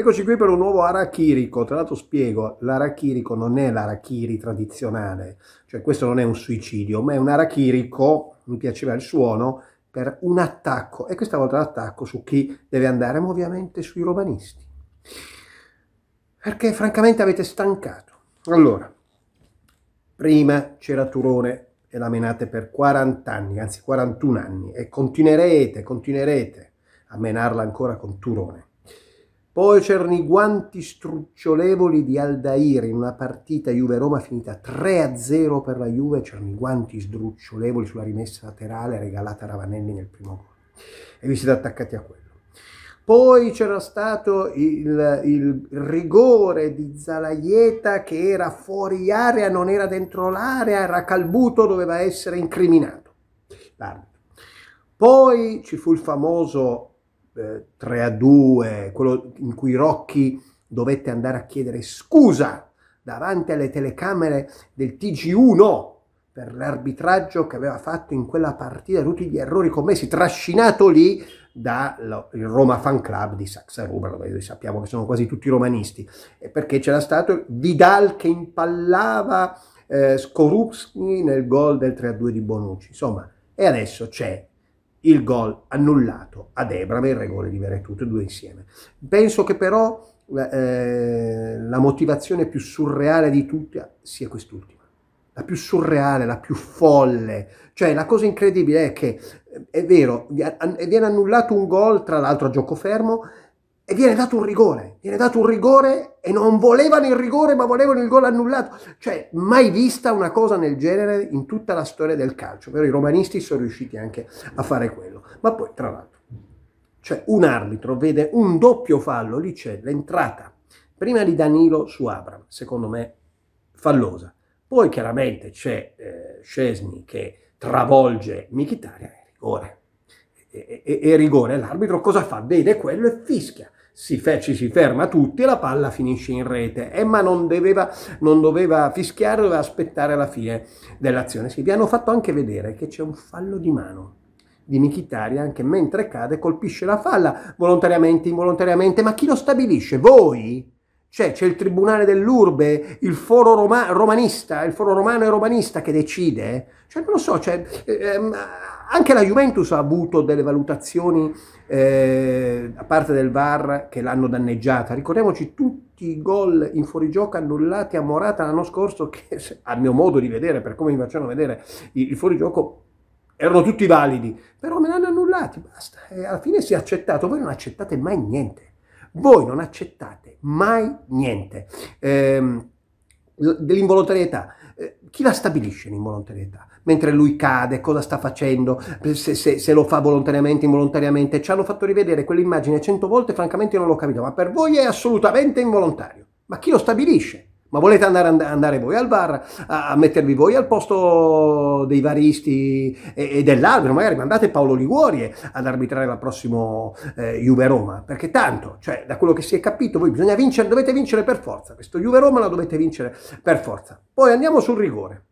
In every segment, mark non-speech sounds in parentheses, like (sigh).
Eccoci qui per un nuovo arachirico, tra l'altro spiego, l'arachirico non è l'arachiri tradizionale, cioè questo non è un suicidio, ma è un arachirico, mi piaceva il suono, per un attacco, e questa volta l'attacco su chi deve andare, ma ovviamente sui romanisti. Perché francamente avete stancato. Allora, prima c'era Turone e la menate per 40 anni, anzi 41 anni, e continuerete, continuerete a menarla ancora con Turone. Poi c'erano i guanti strucciolevoli di Aldairi in una partita Juve-Roma finita 3-0 per la Juve, c'erano i guanti sdrucciolevoli sulla rimessa laterale regalata a Ravanelli nel primo gol. E vi siete attaccati a quello. Poi c'era stato il, il, rigore di Zalaieta che era fuori area, non era dentro l'area, era calbuto, doveva essere incriminato. Poi ci fu il famoso 3 eh, a 2, quello in cui Rocchi dovette andare a chiedere scusa davanti alle telecamere del TG1 per l'arbitraggio che aveva fatto in quella partita, tutti gli errori commessi, trascinato lì dal Roma Fan Club di Saxa Rubano, noi sappiamo che sono quasi tutti romanisti, e perché c'era stato Vidal che impallava eh, Skorupski nel gol del 3-2 di Bonucci. Insomma, e adesso c'è il gol annullato ad Ebram e il regole di Verè tutti e due insieme. Penso che però eh, eh la motivazione più surreale di tutte sia quest'ultima. La più surreale, la più folle. Cioè la cosa incredibile è che, eh, è vero, viene annullato un gol, tra l'altro a gioco fermo, e viene dato un rigore, viene dato un rigore e non volevano il rigore ma volevano il gol annullato. Cioè, mai vista una cosa nel genere in tutta la storia del calcio, però i romanisti sono riusciti anche a fare quello. Ma poi, tra l'altro, cioè un arbitro vede un doppio fallo, lì c'è l'entrata, prima di Danilo su Abram, secondo me fallosa. Poi chiaramente c'è eh, Scesni che travolge Michitaria rigore. E, e, e rigore, l'arbitro cosa fa? Vede quello e fischia si, fe- ci si ferma tutti e la palla finisce in rete. Emma eh, non, doveva, non doveva fischiare, doveva aspettare la fine dell'azione. Sì, vi hanno fatto anche vedere che c'è un fallo di mano di Michitaria anche mentre cade colpisce la palla volontariamente, involontariamente, ma chi lo stabilisce? Voi? Cioè c'è il tribunale dell'urbe, il foro Roma- romanista, il foro romano e romanista che decide. Cioè, non lo so, cioè, ehm, anche la Juventus ha avuto delle valutazioni eh, a parte del VAR che l'hanno danneggiata. Ricordiamoci tutti i gol in fuorigioco annullati a Morata l'anno scorso che a mio modo di vedere, per come mi facciano vedere, il, fuorigioco erano tutti validi, però me l'hanno annullati, basta. E alla fine si è accettato, voi non accettate mai niente. Voi non accettate mai niente. Ehm, eh, dell'involontarietà. chi la stabilisce l'involontarietà? Mentre lui cade, cosa sta facendo, eh, se, se, se lo fa volontariamente, involontariamente. Ci hanno fatto rivedere quell'immagine cento volte, francamente io non l'ho capito, ma per voi è assolutamente involontario. Ma chi lo stabilisce? Ma volete andare, andare, voi al bar, a, a, mettervi voi al posto dei varisti e, e dell'albero, magari mandate Paolo Liguori ad arbitrare la prossima eh, Juve-Roma, perché tanto, cioè, da quello che si è capito, voi bisogna vincere, dovete vincere per forza, questo Juve-Roma la dovete vincere per forza. Poi andiamo sul rigore,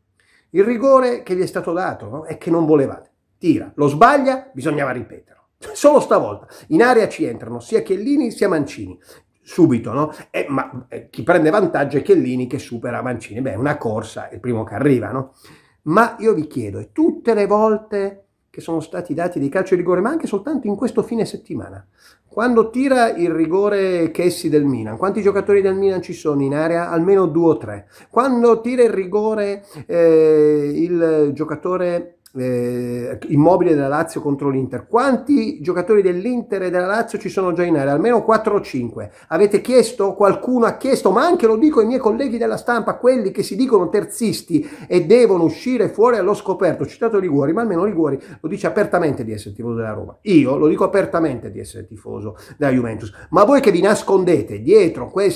il rigore che vi è stato dato no? è che non volevate, tira, lo sbaglia, bisognava ripeterlo. (laughs) Solo stavolta in area ci entrano sia Chiellini sia Mancini subito, no? E, eh, ma eh, chi prende vantaggio è Chiellini che supera Mancini. Beh, è una corsa, è il primo che arriva, no? Ma io vi chiedo, tutte le volte che sono stati dati dei calci di rigore, ma anche soltanto in questo fine settimana, quando tira il rigore Chessi del Milan, quanti giocatori del Milan ci sono in area? Almeno due o tre. Quando tira il rigore eh, il giocatore eh, immobile della Lazio contro l'Inter. Quanti giocatori dell'Inter e della Lazio ci sono già in area? Almeno 4 o 5. Avete chiesto? Qualcuno ha chiesto, ma anche lo dico ai miei colleghi della stampa, quelli che si dicono terzisti e devono uscire fuori allo scoperto. Ho citato Liguori, ma almeno Liguori lo dice apertamente di essere tifoso della Roma. Io lo dico apertamente di essere tifoso della Juventus. Ma voi che vi nascondete dietro questo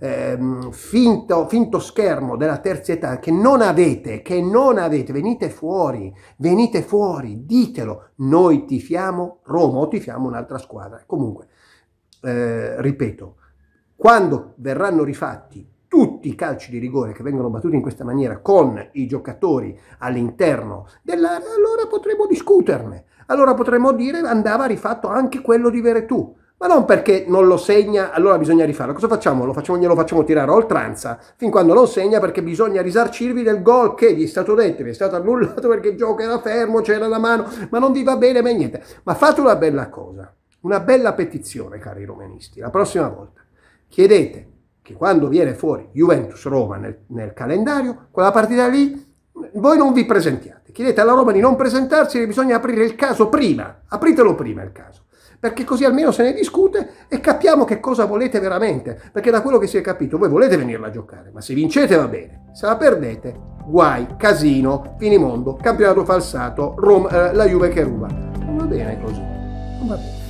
eh, finto, finto schermo della terza età che non avete, che non avete, venite fuori venite fuori, ditelo, noi tifiamo Roma o tifiamo un'altra squadra. Comunque, eh, ripeto, quando verranno rifatti tutti i calci di rigore che vengono battuti in questa maniera con i giocatori all'interno dell'area, allora potremo discuterne. Allora potremo dire andava rifatto anche quello di Veretù ma non perché non lo segna, allora bisogna rifarlo. Cosa facciamo? Lo facciamo glielo facciamo tirare oltranza, fin quando non segna perché bisogna risarcirvi del gol che gli è stato detto, vi è stato annullato perché il gioco era fermo, c'era la mano, ma non vi va bene, ma niente. Ma fate una bella cosa, una bella petizione, cari romanisti, la prossima volta. Chiedete che quando viene fuori Juventus-Roma nel, nel calendario, quella partita lì voi non vi presentiate. Chiedete alla Roma di non presentarsi, che bisogna aprire il caso prima. Apritelo prima il caso perché così almeno se ne discute e capiamo che cosa volete veramente, perché da quello che si è capito voi volete venirla a giocare, ma se vincete va bene, se la perdete guai, casino, finimondo, campionato falsato, Roma, eh, la Juve che ruba. Non va bene così, non va bene.